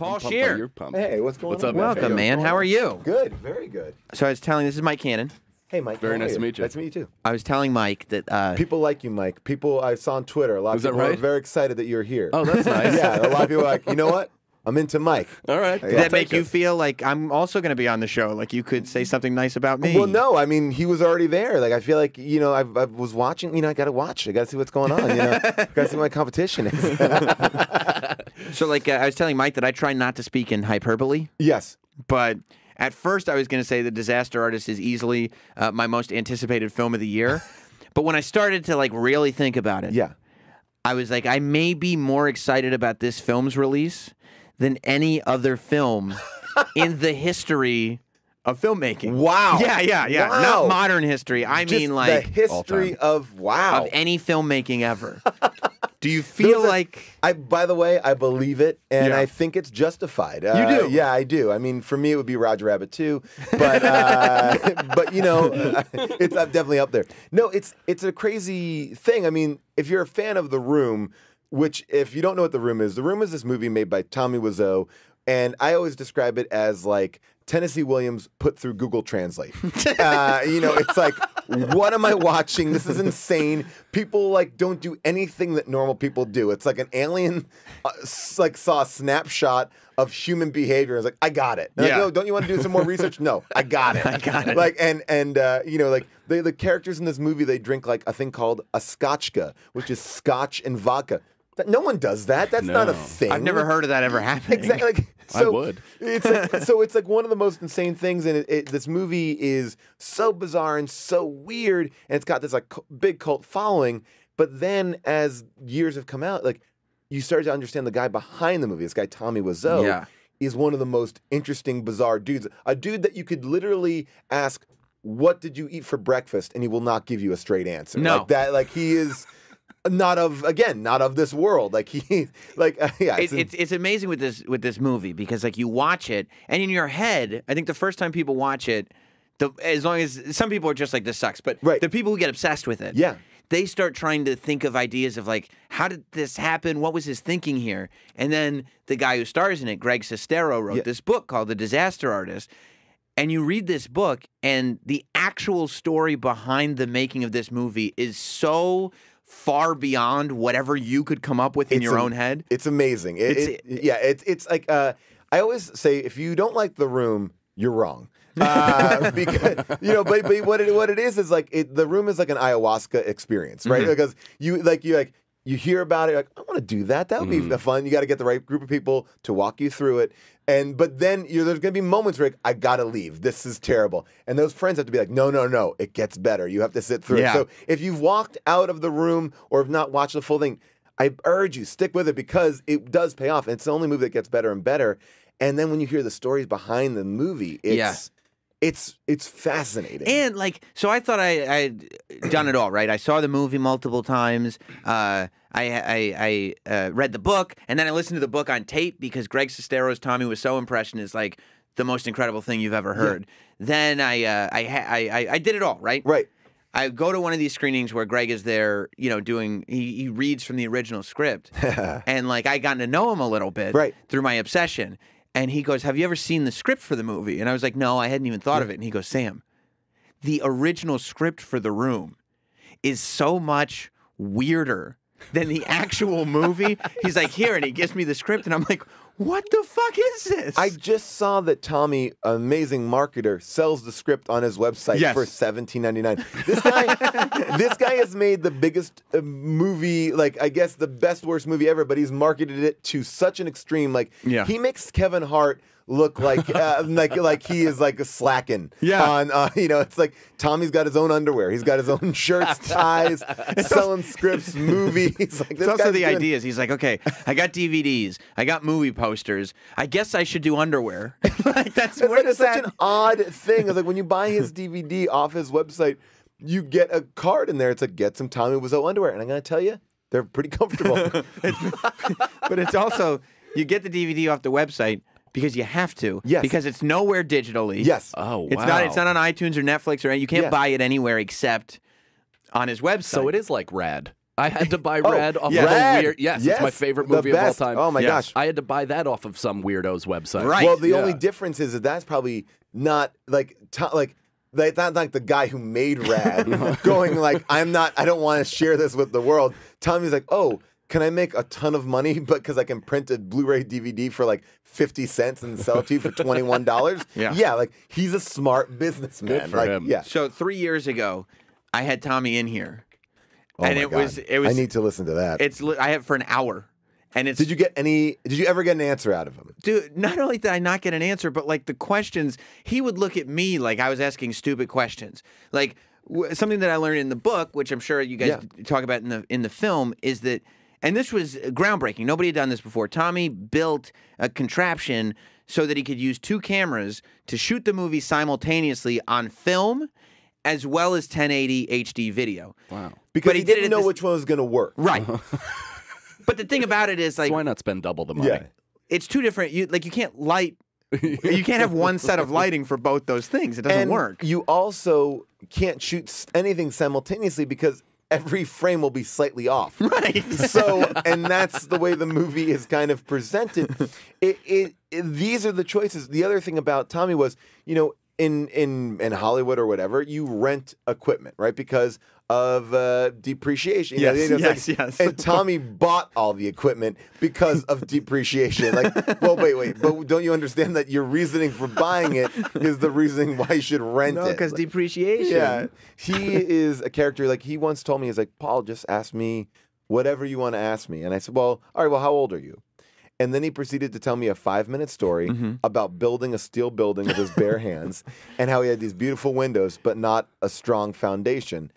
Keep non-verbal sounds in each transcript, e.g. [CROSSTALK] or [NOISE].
Paul I'm Hey, what's going What's on? up, Welcome, man. How are you? Good, very good. So I was telling this is Mike Cannon. Hey, Mike. Very how are nice to meet you. Nice to meet you too. I was telling Mike that uh, People like you, Mike. People I saw on Twitter, a lot Is that of people right? were very excited that you're here. Oh, that's nice. [LAUGHS] yeah, a lot of people like, you know what? I'm into Mike. All right. did Yeah. that make you feel like I'm also going to be on the show? Like you could say something nice about me? Well, no, I mean he was already there. Like I feel like you know I, I was watching. You know I got to watch. I got to see what's going on. You know, [LAUGHS] got to see what my competition is. [LAUGHS] So, like, uh, I was telling Mike that I try not to speak in hyperbole, Yes. but at first I was going to say The Disaster Artist is easily uh, my most anticipated film of the year. [LAUGHS] but when I started to, like, really think about it, Yeah. I was like, I may be more excited about this film's release than any other film [LAUGHS] in the history of filmmaking. Wow. Yeah, yeah, yeah. Wow. Not modern history. I Just mean, like, the history of wow. of any filmmaking ever. [LAUGHS] Do you feel like I? By the way, I believe it, and yeah. I think it's justified. Uh, you do, yeah, I do. I mean, for me, it would be Roger Rabbit too, but uh, [LAUGHS] but you know, [LAUGHS] it's I'm definitely up there. No, it's it's a crazy thing. I mean, if you're a fan of The Room, which if you don't know what The Room is, The Room is this movie made by Tommy Wiseau, and I always describe it as like Tennessee Williams put through Google Translate. [LAUGHS] uh, you know, it's like, what am I watching? This is insane. People like don't do anything that normal people do. It's like an alien, uh, like saw a snapshot of human behavior. It's like, I got it. yeah. Like, no, don't you want to do some more research? no, I got it. [LAUGHS] I got it. Like and and uh, you know like the the characters in this movie they drink like a thing called a scotchka, which is scotch and vodka that. No one does that. That's no. not a thing. I've never heard of that ever happening. Exactly. Like, [LAUGHS] so I would. it's like, [LAUGHS] so it's like one of the most insane things, and it, it, this movie is so bizarre and so weird, and it's got this like big cult following. But then, as years have come out, like you start to understand the guy behind the movie, this guy Tommy Wiseau, yeah. is one of the most interesting, bizarre dudes. A dude that you could literally ask, "What did you eat for breakfast?" and he will not give you a straight answer. No, like that like he is not of again not of this world like [LAUGHS] he like uh, yeah it's, it's, it's, amazing with this with this movie because like you watch it and in your head i think the first time people watch it the, as long as some people are just like this sucks but right. the people who get obsessed with it yeah they start trying to think of ideas of like how did this happen what was his thinking here and then the guy who stars in it greg sestero wrote yeah. this book called the disaster artist and you read this book and the actual story behind the making of this movie is so far beyond whatever you could come up with in it's your a, own head. It's amazing. It, it's, it, yeah, it's it's like uh, I always say, if you don't like the room, you're wrong. [LAUGHS] uh, [LAUGHS] because you know, but, but what it what it is is like it, the room is like an ayahuasca experience, right? Mm-hmm. Because you like you like you hear about it, like, I want to do that. That would mm-hmm. be mm. fun. You got to get the right group of people to walk you through it. And but then you there's going to be moments where like, I got to leave. This is terrible. And those friends have to be like, no, no, no. It gets better. You have to sit through yeah. it. So if you've walked out of the room or have not watched the full thing, I urge you stick with it because it does pay off. And it's the only movie that gets better and better. And then when you hear the stories behind the movie, it's. Yeah it's it's fascinating. And like, so I thought I I'd done it all right. I saw the movie multiple times. Uh, I I, I uh, read the book, and then I listened to the book on tape because Greg Sestero's Tommy was so is like the most incredible thing you've ever heard. Yeah. Then I uh, I, I, I I did it all right. Right. I go to one of these screenings where Greg is there, you know, doing he, he reads from the original script, [LAUGHS] and like I gotten to know him a little bit right. through my obsession, and he goes, "Have you ever seen the script for the movie?" And I was like, "No, I hadn't even thought of it." And he goes, "Sam, the original script for The Room is so much weirder than the actual movie." He's like, "Here," and he gives me the script, and I'm like, what the fuck is this? I just saw that Tommy, amazing marketer, sells the script on his website yes. for seventeen ninety nine. This guy, [LAUGHS] this guy has made the biggest uh, movie, like I guess the best worst movie ever, but he's marketed it to such an extreme. Like yeah. he makes Kevin Hart look like uh, [LAUGHS] like like he is like slacking. Yeah. On uh, [LAUGHS] you know, it's like Tommy's got his own underwear. He's got his own [LAUGHS] shirts, ties, selling scripts, movies. Like, it's also the doing... idea is he's like, okay, I got DVDs, I got movie posters. I guess I should do underwear. like that's it's where like such that... an odd thing. It's like when you buy his DVD off his website. You get a card in there. It's like get some Tommy Wiseau underwear, and I'm gonna tell you, they're pretty comfortable. but it's also you get the DVD off the website, because you have to. Yes. Because it's nowhere digitally. Yes. Oh, wow. It's not. It's not on iTunes or Netflix or you can't yes. buy it anywhere except on his website. So it is like Rad. I had to buy [LAUGHS] oh, Rad off yes. of Rad. Weird, yes, yes, it's my favorite movie of all time. Oh my yes. gosh! I had to buy that off of some weirdo's website. Right. Well, the yeah. only difference is that that's probably not like like that's not like the guy who made Rad [LAUGHS] going like I'm not I don't want to share this with the world. Tommy's like, oh, can I make a ton of money [LAUGHS] because I can print a Blu-ray DVD for like 50 cents and sell it to you for $21? [LAUGHS] yeah. Yeah, like he's a smart businessman. Good for like, him. Yeah. So 3 years ago, I had Tommy in here. Oh and it God. was it was I need to listen to that. It's I have for an hour. And it's Did you get any did you ever get an answer out of him? Dude, not only did I not get an answer, but like the questions, he would look at me like I was asking stupid questions. Like something that I learned in the book, which I'm sure you guys yeah. talk about in the in the film is that and this was uh, groundbreaking. Nobody had done this before. Tommy built a contraption so that he could use two cameras to shoot the movie simultaneously on film as well as 1080 HD video. Wow. Because but he, he didn't did know this... which one was going to work. Right. [LAUGHS] but the thing about it is like so why not spend double the money? Yeah. It's two different you like you can't light [LAUGHS] you can't have one set of lighting for both those things. It doesn't and work. You also can't shoot anything simultaneously because every frame will be slightly off. [LAUGHS] Right. so, [LAUGHS] and that's the way the movie is kind of presented. It, it, it, these are the choices. The other thing about Tommy was, you know, in in in Hollywood or whatever, you rent equipment, right? Because of uh, depreciation. yes, you know, yes, like, yes. And Tommy bought all the equipment because of depreciation. Like, [LAUGHS] well, wait, wait, but don't you understand that your reasoning for buying it is the reasoning why you should rent no, it? because like, depreciation. Yeah, he is a character. Like he once told me, he's like, Paul, just ask me whatever you want to ask me, and I said, well, all right, well, how old are you? And then he proceeded to tell me a five minute story mm-hmm. about building a steel building with his bare [LAUGHS] hands and how he had these beautiful windows, but not a strong foundation.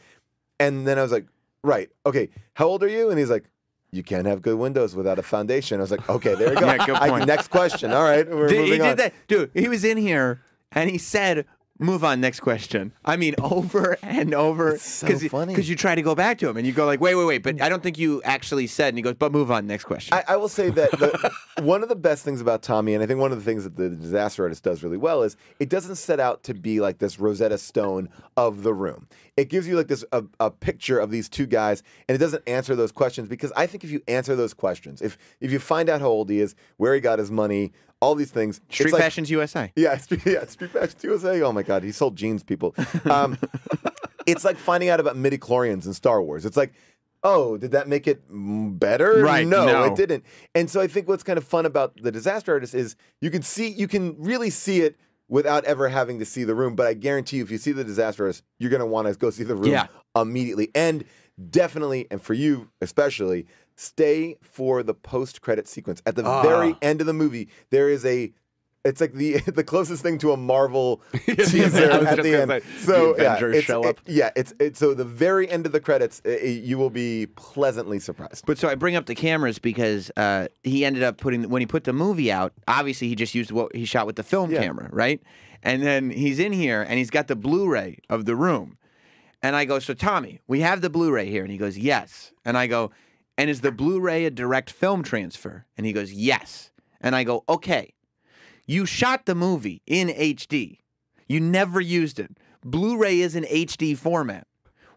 And then I was like, right, okay, how old are you? And he's like, you can't have good windows without a foundation. I was like, okay, there you [LAUGHS] go. yeah, good point. I, next question. All right, we're Did, moving he did on. That. Dude, he was in here and he said move on next question i mean [LAUGHS] over and over because so because you try to go back to him and you go like wait wait wait but i don't think you actually said and he goes but move on next question i, I will say that the, [LAUGHS] one of the best things about tommy and i think one of the things that the disaster artist does really well is it doesn't set out to be like this rosetta stone of the room it gives you like this a, a picture of these two guys and it doesn't answer those questions because i think if you answer those questions if if you find out how old he is where he got his money all these things. Street Fashions USA. [LAUGHS] Yeah, yeah, Street Fashions USA. Oh my God, he sold jeans, people. Um, [LAUGHS] it's like finding out about midi chlorians in Star Wars. It's like, oh, did that make it better? Right? No, no, it didn't. And so I think what's kind of fun about the Disaster Artist is you can see, you can really see it without ever having to see the room. But I guarantee you, if you see the Disaster Artist, you're going to want to go see the room yeah. immediately. And definitely, and for you especially, stay for the post credit sequence at the very ah. end of the movie. There is a it's like the [LAUGHS] the closest thing to a Marvel [LAUGHS] teaser at the end. Say, so the yeah, it's, it, yeah, it's it's so the very end of the credits, it, it, you will be pleasantly surprised. But so I bring up the cameras because uh, he ended up putting when he put the movie out. Obviously, he just used what he shot with the film yeah. camera, right? And then he's in here and he's got the Blu-ray of the room, and I go, so Tommy, we have the Blu-ray here, and he goes, yes, and I go, and is the Blu ray a direct film transfer? And he goes, Yes. And I go, Okay. You shot the movie in HD, you never used it. Blu ray is an HD format.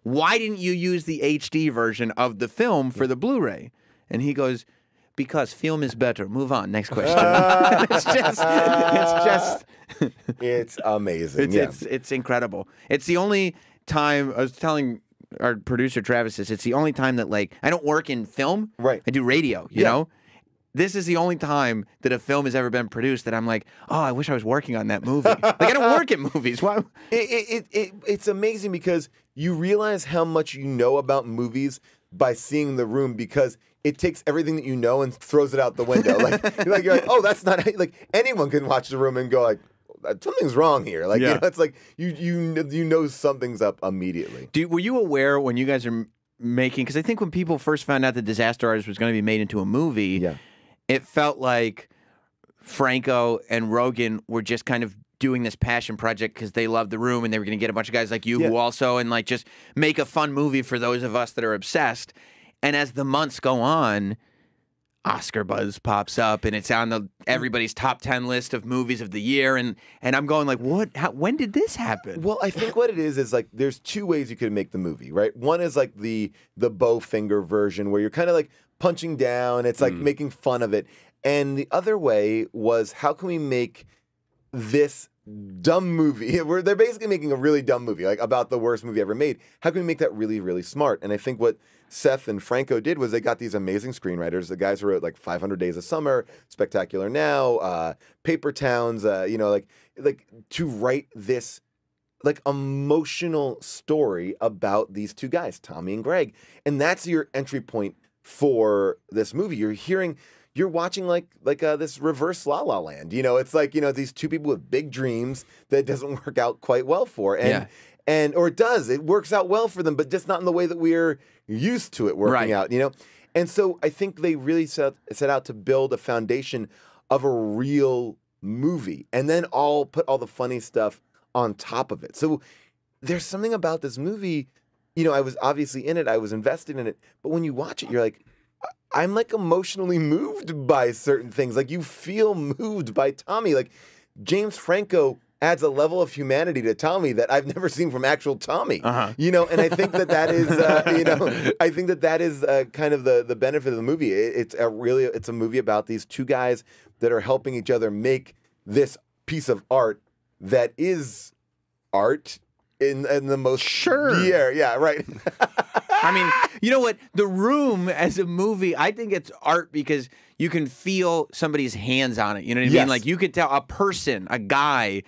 Why didn't you use the HD version of the film for the Blu ray? And he goes, because film is better. Move on. Next question. [LAUGHS] it's just, it's just, it's amazing. It's, yeah. it's, it's incredible. It's the only time I was telling our producer Travis is, it's the only time that like I don't work in film. Right. I do radio, you yeah. know? This is the only time that a film has ever been produced that I'm like, oh, I wish I was working on that movie. [LAUGHS] like I don't work at movies. Why? [LAUGHS] It, it, it, it's amazing because you realize how much you know about movies by seeing the room because it takes everything that you know and throws it out the window. Like, [LAUGHS] like you're like, oh, that's not like anyone can watch the room and go like, uh, something's wrong here. Like yeah. you know, it's like you you you know something's up immediately. were you aware when you guys are making? Because I think when people first found out that Disaster Artist was going to be made into a movie, yeah. it felt like Franco and Rogan were just kind of doing this passion project because they loved the room and they were going to get a bunch of guys like you yeah. who also and like just make a fun movie for those of us that are obsessed. And as the months go on, Oscar buzz pops up and it's on the everybody's top 10 list of movies of the year and and I'm going like what how, when did this happen? Well, I think what it is is like there's two ways you could make the movie, right? One is like the the bow finger version where you're kind of like punching down, it's like mm. making fun of it. And the other way was how can we make this dumb movie [LAUGHS] where they're basically making a really dumb movie like about the worst movie ever made. How can we make that really really smart? And I think what Seth and Franco did was they got these amazing screenwriters, the guys who wrote like 500 Days of Summer, Spectacular Now, uh, Paper Towns, uh, you know, like like to write this like emotional story about these two guys, Tommy and Greg, and that's your entry point for this movie. You're hearing you're watching like like uh, this reverse La La Land. You know, it's like you know these two people with big dreams that doesn't [LAUGHS] work out quite well for, and yeah. and or it does. It works out well for them, but just not in the way that we're used to it working right. out. You know, and so I think they really set set out to build a foundation of a real movie, and then all put all the funny stuff on top of it. So there's something about this movie. You know, I was obviously in it. I was invested in it. But when you watch it, you're like, I'm like emotionally moved by certain things. Like you feel moved by Tommy. Like James Franco adds a level of humanity to Tommy that I've never seen from actual Tommy. Uh-huh. You know, and I think that that is, uh, [LAUGHS] you know, I think that that is uh, kind of the the benefit of the movie. It, it's a really it's a movie about these two guys that are helping each other make this piece of art that is art in in the most sure year. Yeah, right. I mean, [LAUGHS] you know what? The Room as a movie, I think it's art because you can feel somebody's hands on it. You know what I yes. mean? Like you could tell a person, a guy,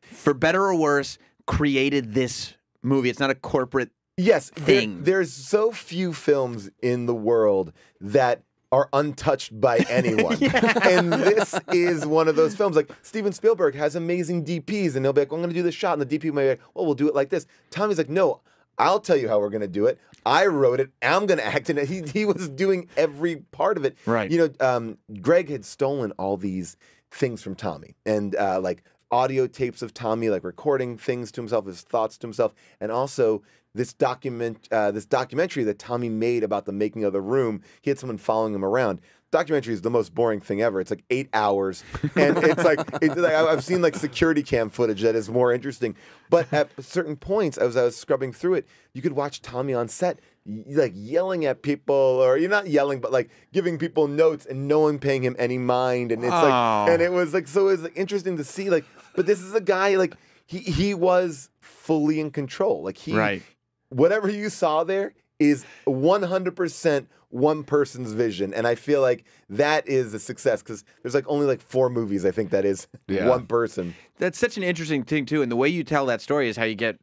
for better or worse, created this movie. It's not a corporate yes thing. There, there's so few films in the world that are untouched by [LAUGHS] anyone. yeah. And this is one of those films. Like Steven Spielberg has amazing DPs, and they'll be like, well, I'm going to do this shot. And the DP may be like, well, we'll do it like this. Tommy's like, no, I'll tell you how we're going to do it. I wrote it. I'm going to act in it. He, he was doing every part of it. Right. You know, um, Greg had stolen all these things from Tommy and uh, like audio tapes of Tommy, like recording things to himself, his thoughts to himself, and also this document, uh, this documentary that Tommy made about the making of the room. He had someone following him around. Documentary is the most boring thing ever. It's like eight hours, and [LAUGHS] it's like, it's like I've seen like security cam footage that is more interesting. But at certain points, as I was scrubbing through it, you could watch Tommy on set like yelling at people or you're not yelling but like giving people notes and no one paying him any mind and it's like and it was like so it was interesting to see like but this is a guy like he he was fully in control like he right whatever you saw there is 100% one person's vision and i feel like that is a success because there's like only like four movies i think that is yeah. one person that's such an interesting thing too and the way you tell that story is how you get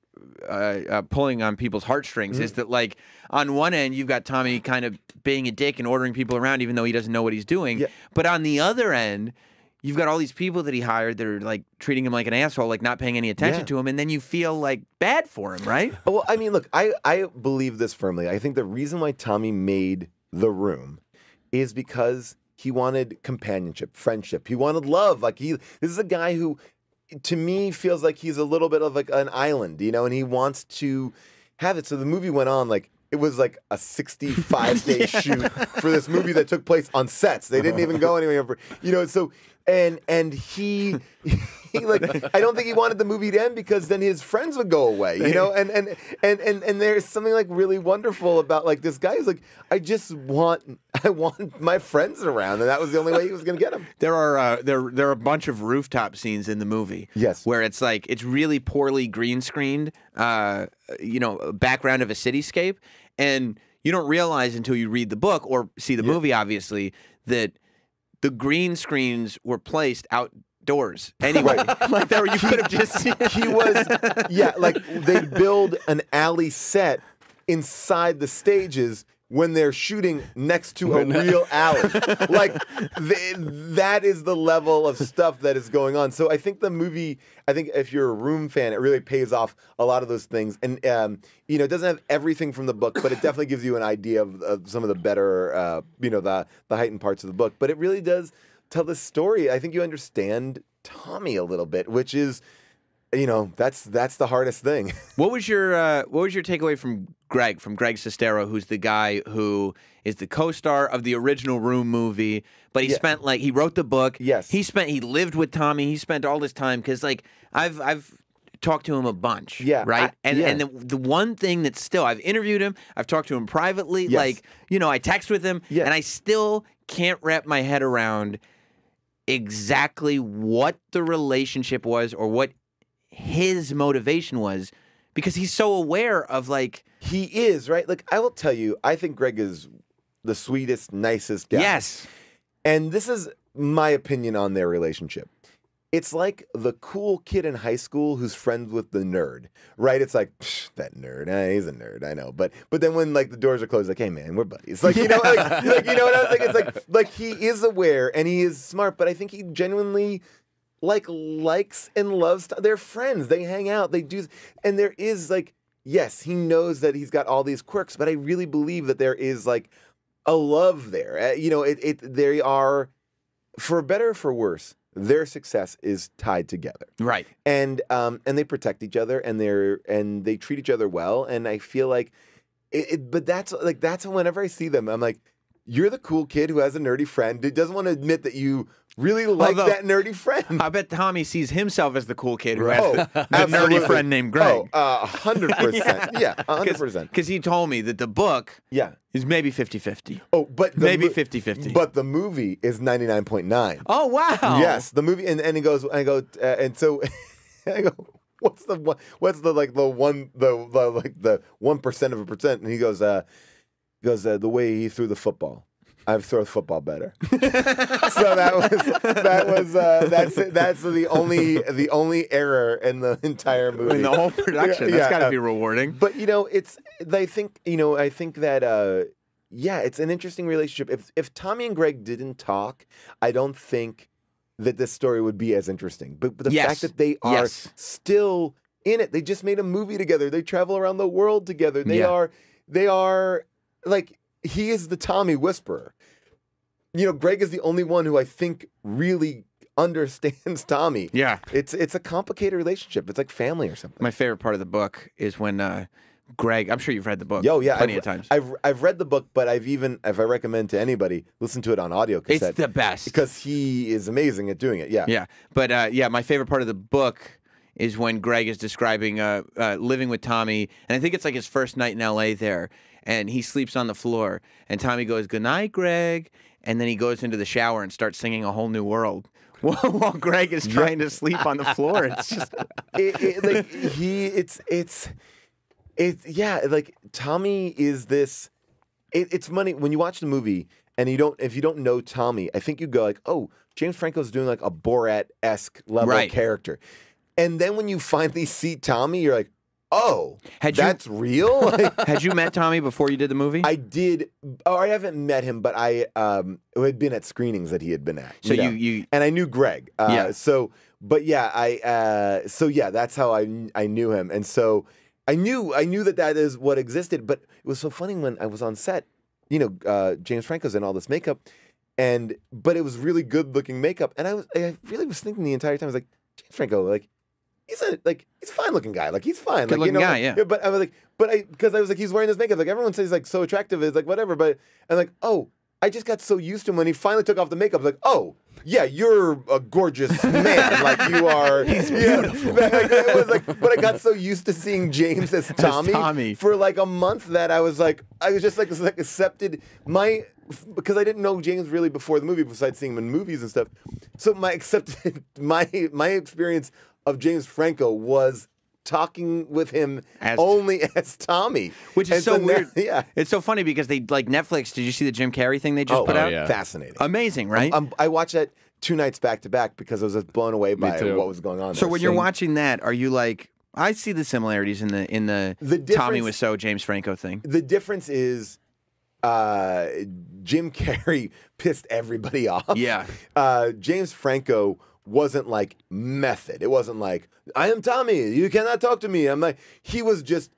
uh, uh, pulling on people's heartstrings mm -hmm. is that like on one end you've got tommy kind of being a dick and ordering people around even though he doesn't know what he's doing yeah. but on the other end you've got all these people that he hired that are like treating him like an asshole, like not paying any attention yeah. to him, and then you feel like bad for him, right? Oh, well, I mean, look, I, I believe this firmly. I think the reason why Tommy made the room is because he wanted companionship, friendship. He wanted love. Like he this is a guy who to me feels like he's a little bit of like an island, you know, and he wants to have it. So the movie went on like it was like a 65 [LAUGHS] day yeah. shoot for this movie that took place on sets. They didn't even go anywhere. You know, so and and he, [LAUGHS] he like I don't think he wanted the movie to end because then his friends would go away, you know. And and and and and there's something like really wonderful about like this guy is like I just want [LAUGHS] I want my friends around, and that was the only way he was going to get them. There are uh, there there are a bunch of rooftop scenes in the movie, yes, where it's like it's really poorly green screened, uh, you know, background of a cityscape, and you don't realize until you read the book or see the yeah. movie, obviously, that the green screens were placed outdoors anyway. [LAUGHS] like there, you could have just. he was, yeah. Like they build an alley set inside the stages when they're shooting next to a real alley. [LAUGHS] like th- that is the level of stuff that is going on. So I think the movie, I think if you're a Room fan, it really pays off a lot of those things. And um, you know, it doesn't have everything from the book, but it definitely gives you an idea of, of some of the better, uh, you know, the the heightened parts of the book. But it really does tell the story. I think you understand Tommy a little bit, which is you know that's that's the hardest thing. [LAUGHS] what was your uh, what was your takeaway from Greg from Greg Sestero, who's the guy who is the co-star of the original Room movie, but he yeah. spent like he wrote the book. Yes, he spent he lived with Tommy. He spent all this time because like I've I've talked to him a bunch. Yeah. Right. I, and yeah. and the, the, one thing that still I've interviewed him, I've talked to him privately. Yes. Like you know I text with him, and I still can't wrap my head around exactly what the relationship was or what his motivation was because he's so aware of like he is right. Like I will tell you, I think Greg is the sweetest, nicest guy. Yes, and this is my opinion on their relationship. It's like the cool kid in high school who's friends with the nerd, right? It's like that nerd. Eh, he's a nerd, I know. But but then when like the doors are closed, like, hey man, we're buddies. Like you know, like, [LAUGHS] like you know what I was like. It's like like he is aware and he is smart, but I think he genuinely like likes and loves. they they're friends. They hang out. They do. And there is like, yes, he knows that he's got all these quirks, but I really believe that there is like a love there. Uh, you know, it, it. They are, for better for worse, their success is tied together. Right. And um and they protect each other and they're and they treat each other well. And I feel like, it, it but that's like that's whenever I see them, I'm like you're the cool kid who has a nerdy friend who doesn't want to admit that you really like Although, that nerdy friend. I bet Tommy sees himself as the cool kid who right. has the, oh, [LAUGHS] the nerdy friend named Greg. Oh, uh, hundred uh, [LAUGHS] percent. Yeah, hundred percent. Because he told me that the book, yeah, is maybe 50-50. Oh, but maybe 50-50. But the movie is ninety nine point nine. Oh wow! Yes, the movie, and and it goes, and I go, uh, and so [LAUGHS] I go. What's the what's the like the one the, the like the one percent of a percent? And he goes, uh, because uh, the way he threw the football. I've thrown football better. [LAUGHS] so that was that was uh, that's that's the only the only error in the entire movie. In the whole production, yeah, that's got to be rewarding. But you know, it's I think you know I think that. Uh, yeah, it's an interesting relationship. If if Tommy and Greg didn't talk, I don't think that this story would be as interesting. But, but the yes. fact that they are yes. still in it, they just made a movie together. They travel around the world together. They yeah. are they are like he is the Tommy whisperer. You know, Greg is the only one who I think really understands [LAUGHS] Tommy. Yeah. It's it's a complicated relationship. It's like family or something. My favorite part of the book is when uh, Greg, I'm sure you've read the book. Oh yeah, plenty I've, of times. I've I've read the book, but I've even if I recommend to anybody, listen to it on audio cassette. It's the best because he is amazing at doing it. Yeah, yeah. But uh, yeah, my favorite part of the book is when Greg is describing uh, uh, living with Tommy, and I think it's like his first night in L.A. there, and he sleeps on the floor, and Tommy goes, "Good night, Greg," and then he goes into the shower and starts singing "A Whole New World." [LAUGHS] While Greg is trying to sleep on the floor, it's just [LAUGHS] it, it, like he, it's it's it's yeah, like Tommy is this. It, it's money when you watch the movie and you don't if you don't know Tommy, I think you go like, oh, James Franco's doing like a Borat esque level right. character. And then when you finally see Tommy, you're like, oh, had that's you, real. [LAUGHS] had you met Tommy before you did the movie? I did. Oh, I haven't met him, but I um, had been at screenings that he had been at. So you, know? you, you, and I knew Greg. Uh, yeah. So, but yeah, I. Uh, so yeah, that's how I I knew him, and so I knew I knew that that is what existed. But it was so funny when I was on set. You know, uh, James Franco's in all this makeup, and but it was really good looking makeup, and I was I really was thinking the entire time I was like. James Franco, like he's a like he's a fine looking guy. Like he's fine. Good like, looking you know, guy, like, yeah. But I was like, but I because I was like, he's wearing this makeup. Like everyone says, like so attractive It's like whatever. But and like, oh, I just got so used to him when he finally took off the makeup. Like, oh, yeah, you're a gorgeous [LAUGHS] man. like you are. [LAUGHS] He's beautiful. [LAUGHS] like, it was like, but I got so used to seeing James as Tommy, as Tommy, for like a month that I was like, I was just like, was like accepted my because I didn't know James really before the movie, besides seeing him in movies and stuff. So my accepted my my experience of James Franco was talking with him as, only [LAUGHS] as Tommy, which is so, so weird. Now, yeah, it's so funny because they like Netflix. Did you see the Jim Carrey thing they just oh, put oh, out? Yeah. Fascinating, amazing, right? I'm, I'm, i watched that two nights back to back because I was just blown away by what was going on. So there. when so, you're watching that, are you like? I see the similarities in the in the, the Tommy was so James Franco thing. The difference is uh, Jim Carrey [LAUGHS] pissed everybody [LAUGHS] off. Yeah. Uh, James Franco wasn't like method. It wasn't like, I am Tommy, you cannot talk to me. I'm like, he was just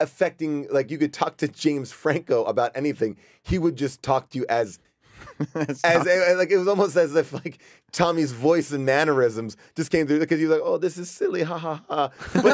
affecting, like, you could talk to James Franco about anything. He would just talk to you as. [LAUGHS] as a, like it was almost as if like Tommy's voice and mannerisms just came through because he was like, "Oh, this is silly, ha ha ha," but,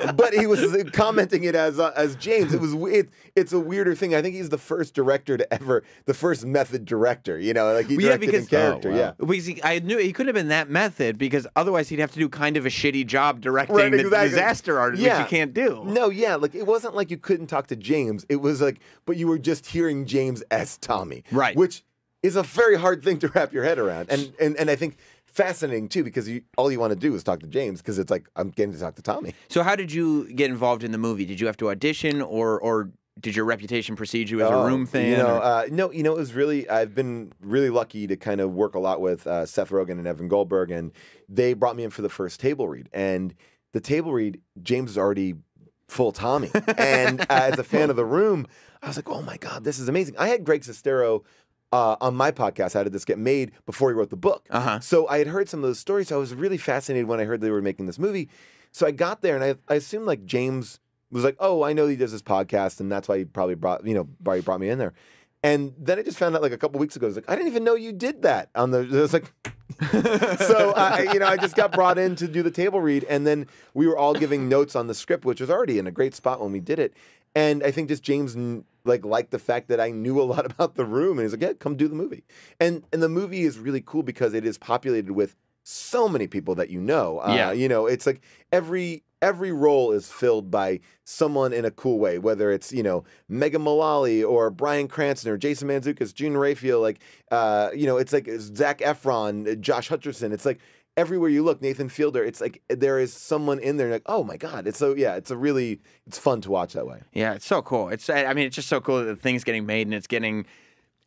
was, [LAUGHS] but he was commenting it as uh, as James. It was it, it's a weirder thing. I think he's the first director to ever, the first method director. You know, like he directed oh, yeah, because, in character. Oh, wow. Yeah, because he, I knew he couldn't have been that method because otherwise he'd have to do kind of a shitty job directing right, exactly. the disaster artist, yeah. which you can't do. No, yeah, like it wasn't like you couldn't talk to James. It was like, but you were just hearing James as Tommy, right? Which is a very hard thing to wrap your head around. And and, and I think fascinating too because you, all you want to do is talk to James because it's like I'm getting to talk to Tommy. So how did you get involved in the movie? Did you have to audition or or did your reputation precede you as a oh, room fan? You know, uh, no, you know, it was really, I've been really lucky to kind of work a lot with uh, Seth Rogen and Evan Goldberg, and they brought me in for the first table read. And the table read, James is already full Tommy. [LAUGHS] and uh, as a fan of the room, I was like, oh my God, this is amazing. I had Greg Sestero uh, on my podcast, How Did This Get Made, before he wrote the book. Uh-huh. So I had heard some of those stories. So I was really fascinated when I heard they were making this movie. So I got there and I, I assumed like James was like, oh, I know he does this podcast and that's why he probably brought, you know, Barry brought me in there. And then I just found out like a couple weeks ago. I was like, I didn't even know you did that on the. I was like, [LAUGHS] so I, you know, I just got brought in to do the table read, and then we were all giving notes on the script, which was already in a great spot when we did it. And I think just James like liked the fact that I knew a [LAUGHS] lot about the room, and he's like, "Yeah, come do the movie." And and the movie is really cool because it is populated with so many people that you know. Uh, yeah, you know, it's like every every role is filled by someone in a cool way, whether it's you know Megan Mullally or Brian Cranston or Jason Manzukas, June Raphael, like uh, you know, it's like Zach Efron, Josh Hutcherson. It's like everywhere you look, Nathan Fielder, it's like there is someone in there. Like, oh my god, it's so yeah, it's a really it's fun to watch that way. Yeah, it's so cool. It's I mean, it's just so cool that the thing's getting made and it's getting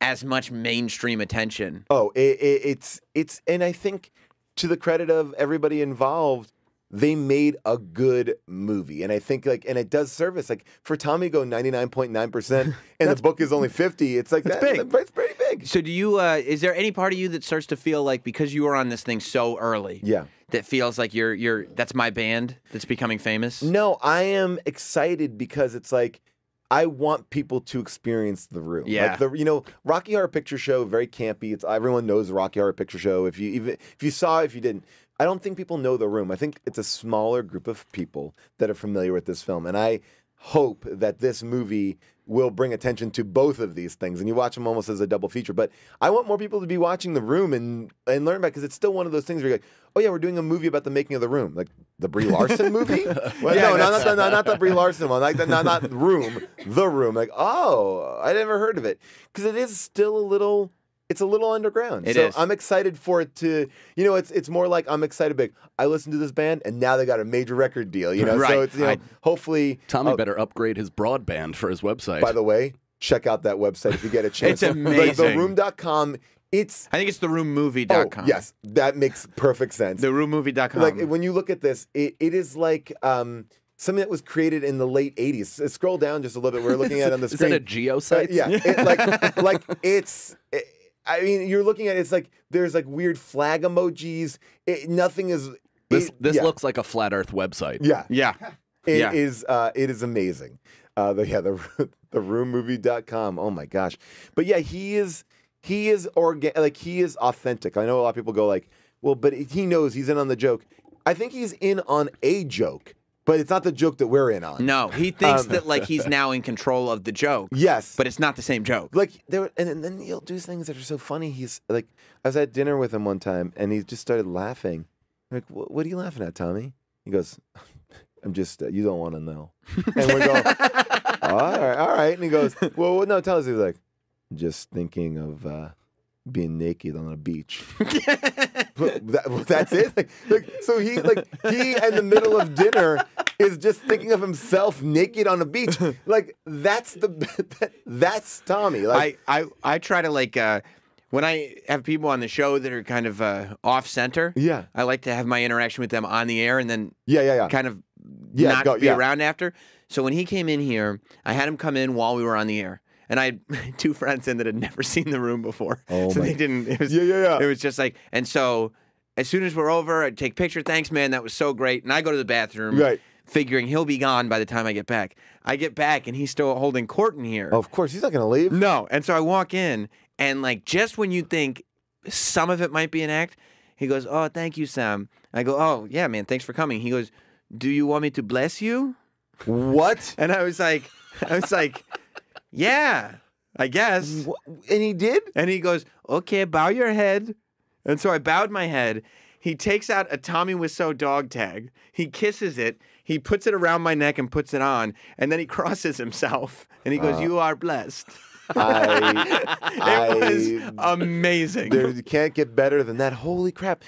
as much mainstream attention. Oh, it, it, it's it's and I think to the credit of everybody involved, they made a good movie. And I think like and it does service. Like for Tommy go 99.9% [LAUGHS] and the book is only 50. It's like that's that, big. It's pretty big. So do you uh is there any part of you that starts to feel like because you were on this thing so early? Yeah. That feels like you're you're that's my band that's becoming famous? No, I am excited because it's like I want people to experience the room. Yeah. Like the, you know, Rocky Horror Picture Show, very campy. It's everyone knows Rocky Horror Picture Show. If you even if you saw, if you didn't, I don't think people know the room. I think it's a smaller group of people that are familiar with this film, and I hope that this movie will bring attention to both of these things and you watch them almost as a double feature but i want more people to be watching the room and and learn about because it's still one of those things where you're like oh yeah we're doing a movie about the making of the room like the brie larson movie [LAUGHS] well, yeah, no, no not, not, not the brie larson one like the, not, not room the room like oh i never heard of it because it is still a little it's a little underground. It so is. I'm excited for it to, you know, it's it's more like I'm excited big. I listened to this band and now they got a major record deal, you [LAUGHS] know. right. So it's you know, I, hopefully Tommy uh, better upgrade his broadband for his website. By the way, check out that website if you get a [LAUGHS] chance. it's amazing. Like, theroom.com it's I think it's the roommovie.com. Oh, yes, that makes perfect sense. the roommovie.com. Like when you look at this, it, it is like um, something that was created in the late 80s. Scroll down just a little bit. We're looking at on the screen. [LAUGHS] Is that a geosite? Uh, yeah. It, like, like it's, it, I mean, you're looking at it, it's like there's like weird flag emojis. It, nothing is. This it, this yeah. looks like a flat Earth website. Yeah, yeah. [LAUGHS] It yeah. is, uh, it is amazing. Uh, the, yeah, the [LAUGHS] the roommovie.com. Oh my gosh, but yeah, he is he is organic. Like he is authentic. I know a lot of people go like, well, but he knows he's in on the joke. I think he's in on a joke but it's not the joke that we're in on. No, he thinks um, that like he's [LAUGHS] now in control of the joke. Yes, but it's not the same joke. Like there, and, and then he'll do things that are so funny. He's like, I was at dinner with him one time, and he just started laughing. I'm like, what are you laughing at, Tommy? He goes, [LAUGHS] I'm just, uh, you don't want to know. [LAUGHS] And we're going, all right, all right. And he goes, well, no, tell us. He's like, just thinking of. Uh, being naked on a beach. that, that's it. Like, like, so he like he in the middle of dinner is just thinking of himself naked on a beach. [LAUGHS] Like that's the [LAUGHS] that's Tommy. Like I I, I try to like uh, when I have people on the show that are kind of uh, off center. Yeah, I like to have my interaction with them on the air and then yeah yeah yeah kind of yeah, not go, be yeah. around after. So when he came in here, I had him come in while we were on the air and I had [LAUGHS] two friends in that had never seen the room before. Oh so my. they didn't. It was, yeah, yeah, yeah. It was just like, and so as soon as we're over, I'd take picture. Thanks, man. That was so great. And I go to the bathroom. Right figuring he'll be gone by the time I get back. I get back and he's still holding court in here. Of course, he's not going to leave. No. And so I walk in and like just when you think some of it might be an act, he goes, "Oh, thank you, Sam." I go, "Oh, yeah, man, thanks for coming." He goes, "Do you want me to bless you?" What? [LAUGHS] and I was like I was like, "Yeah, I guess." And he did? And he goes, "Okay, bow your head." And so I bowed my head. He takes out a Tommy Wiseau dog tag. He kisses it he puts it around my neck and puts it on, and then he [LAUGHS] crosses himself and he goes, uh, "You are blessed." I, [LAUGHS] it I, was amazing. There, you can't get better than that. Holy crap!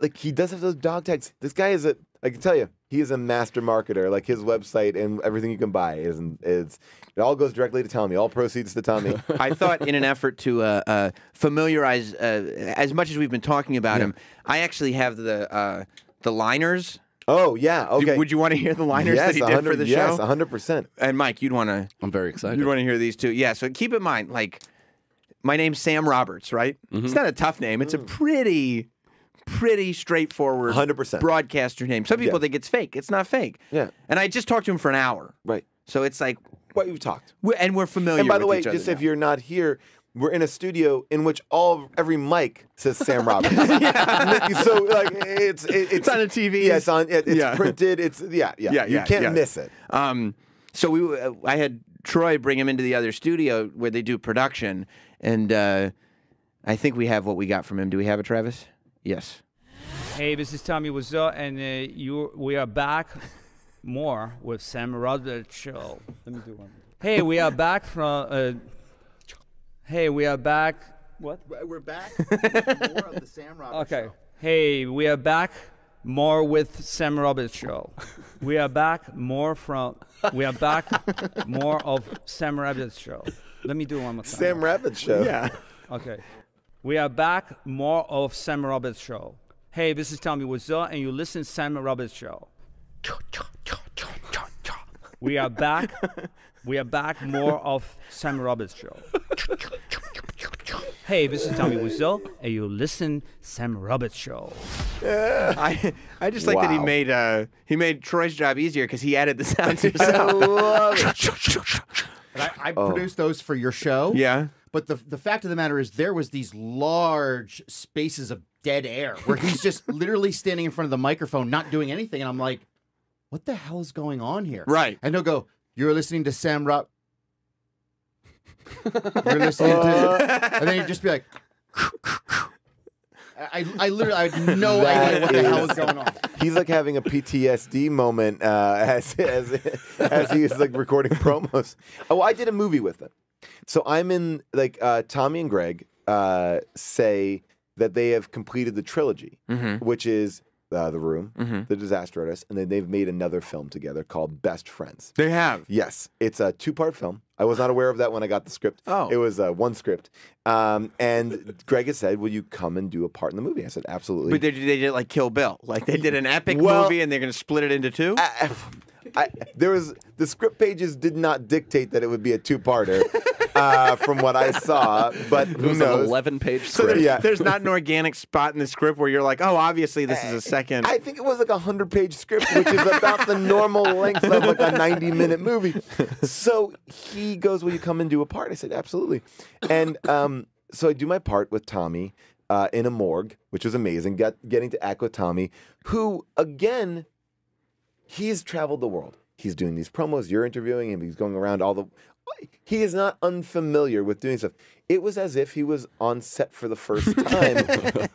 Like he does have those dog tags. This guy is a. I can tell you, he is a master marketer. Like his website and everything you can buy is it's? it all goes directly to Tommy. All proceeds to Tommy. [LAUGHS] I thought, in an effort to uh, uh, familiarize uh, as much as we've been talking about yeah. him, I actually have the uh, the liners Oh yeah, okay. Do, would you want to hear the liners yes, that he did for the yes, show? Yes, hundred percent. And Mike, you'd want to. I'm very excited. You'd want to hear these two. Yeah. So keep in mind, like, my name's Sam Roberts, right? Mm -hmm. It's not a tough name. It's a mm. pretty, pretty straightforward, hundred percent broadcaster name. Some people yeah. think it's fake. It's not fake. Yeah. And I just talked to him for an hour. Right. So it's like. What you've talked. We're, and we're familiar. And by the way, just now. if you're not here, we're in a studio in which all every mic says Sam Roberts. [LAUGHS] yeah. [LAUGHS] So like it's it, it's, it's, on a TV. Yeah, it's on. It, it's yeah. printed. It's yeah, yeah. yeah you can't miss it. Um, so we uh, I had Troy bring him into the other studio where they do production, and uh, I think we have what we got from him. Do we have it, Travis? Yes. Hey, this is Tommy Wiseau, and uh, you we are back more with Sam Roberts show. Let me do one. Hey, we are back from uh, Hey, we are back. What? We're back [LAUGHS] more of the Sam Roberts okay. Show. Hey, we are back more with Sam Roberts show. we are back more from we are back more of Sam Roberts show. Let me do one more time. Sam Roberts show. Yeah. Okay. We are back more of Sam Roberts show. Hey, this is Tommy Wiseau, and you listen Sam Roberts show. We are back we are back more of Sam Roberts show. [LAUGHS] hey, this is Tommy Wiseau, and you listen Sam Roberts show. Uh, [LAUGHS] I I just like wow. that he made uh, he made Troy's job easier because he added the sounds [LAUGHS] himself. I love it. I, I oh. produced those for your show. Yeah. But the the fact of the matter is, there was these large spaces of dead air where he's just literally standing in front of the microphone, not doing anything, and I'm like, "What the hell is going on here?" Right. And he'll go, you're listening to Sam Rock. You're listening to, [LAUGHS] and then you'd just be like, I, I literally, I had no That idea what the hell was going on. He's like having a PTSD moment uh, as as as he is like recording [LAUGHS] promos. Oh, I did a movie with them. So I'm in like uh, Tommy and Greg uh, say that they have completed the trilogy, mm-hmm. which is uh, the room, mm-hmm. the disaster artist, and then they've made another film together called Best Friends. They have. Yes, it's a two-part film. I was not aware of that when I got the script. Oh, it was uh, one script. Um, and Greg had said, "Will you come and do a part in the movie?" I said, "Absolutely." But they, they did like Kill Bill, like they did an epic well, movie, and they're going to split it into two. I, I, there was the script pages did not dictate that it would be a two-parter. [LAUGHS] uh, from what I saw. But who knows? eleven-page script. So yeah. there's not an organic spot in the script where you're like, oh, obviously this is a eh, second. I think it was like a hundred-page script, which is about the normal length of like a ninety-minute movie. So he goes, "Will you come and do a part?" I said, "Absolutely." And um, so I do my part with Tommy. Uh, in a morgue, which was amazing. Got getting to act with Tommy, who again, he's traveled the world. He's doing these promos. You're interviewing him. He's going around all the he is not unfamiliar with doing stuff. It was as if he was on set for the first [LAUGHS] time.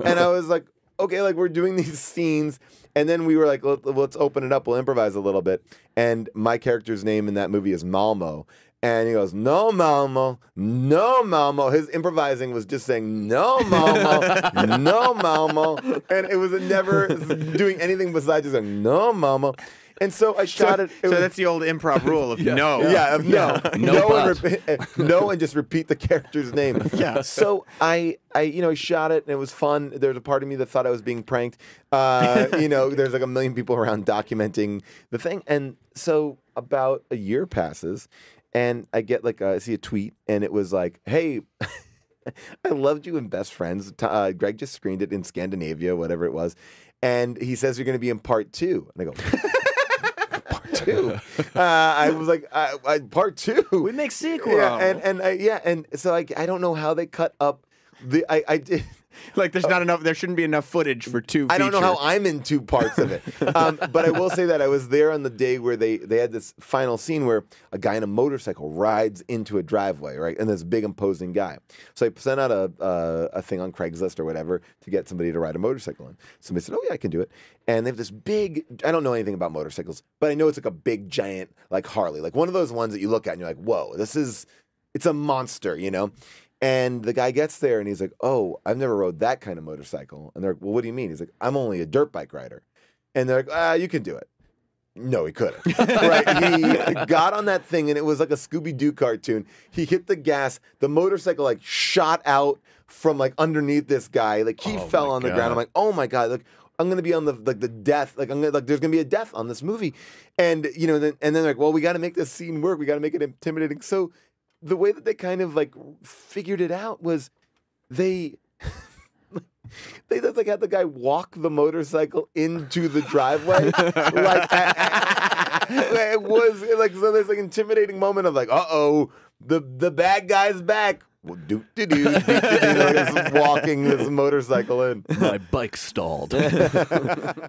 and I was like, okay, like we're doing these scenes. And then we were like, let's open it up. We'll improvise a little bit. And my character's name in that movie is Malmo. And he goes, No, Malmo, no, Malmo. His improvising was just saying, No, Malmo, [LAUGHS] no, Malmo. And it was never doing anything besides just saying, No, Malmo. And so I shot so, it. it so was, that's the old improv [LAUGHS] rule of yeah. no. Yeah, of no. Yeah. [LAUGHS] No, no and, eh, no and just repeat the character's name. [LAUGHS] Yeah. So I, I, you know, I shot it and it was fun. There's a part of me that thought I was being pranked. Uh, you know, there's like a million people around documenting the thing. And so about a year passes and I get like, a, I see a tweet and it was like, hey, I loved you in Best Friends. Uh, Greg just screened it in Scandinavia, whatever it was. And he says you're going to be in part two. And I go, two. uh, I was like, I, I, part two. We make sequel. Yeah, and and I, yeah, and so like, I don't know how they cut up the I I did. [LAUGHS] like there's not enough. There shouldn't be enough footage for two. I don't know how I'm in two parts of it, [LAUGHS] um, but I will say that I was there on the day where they they had this final scene where a guy in a motorcycle rides into a driveway, right, and this big imposing guy. So I sent out a a thing on Craigslist or whatever to get somebody to ride a motorcycle in. Somebody said, "Oh yeah, I can do it," and they have this big. I don't know anything about motorcycles, but I know it's like a big giant like Harley, like one of those ones that you look at and you're like, "Whoa, this is." It's a monster, you know? And the guy gets there and he's like, "Oh, I've never rode that kind of motorcycle." And they're like, "Well, what do you mean?" He's like, "I'm only a dirt bike rider." And they're like, "Ah, you can do it." No, he couldn't. right? He [LAUGHS] got on that thing and it was like a Scooby Doo cartoon. He hit the gas. The motorcycle like shot out from like underneath this guy. Like he oh fell on the ground. I'm like, "Oh my god!" Like I'm gonna be on the like the death, like I'm gonna like there's gonna be a death on this movie, and you know, then, and then like, well, we got to make this scene work. We got to make it intimidating. So the way that they kind of like figured it out was they [LAUGHS] they just like had the guy walk the motorcycle into the driveway. like it was like so there's like intimidating moment of like, uh oh, the the bad guy's back. Well, do do do do do, walking this motorcycle in. My bike stalled. [LAUGHS]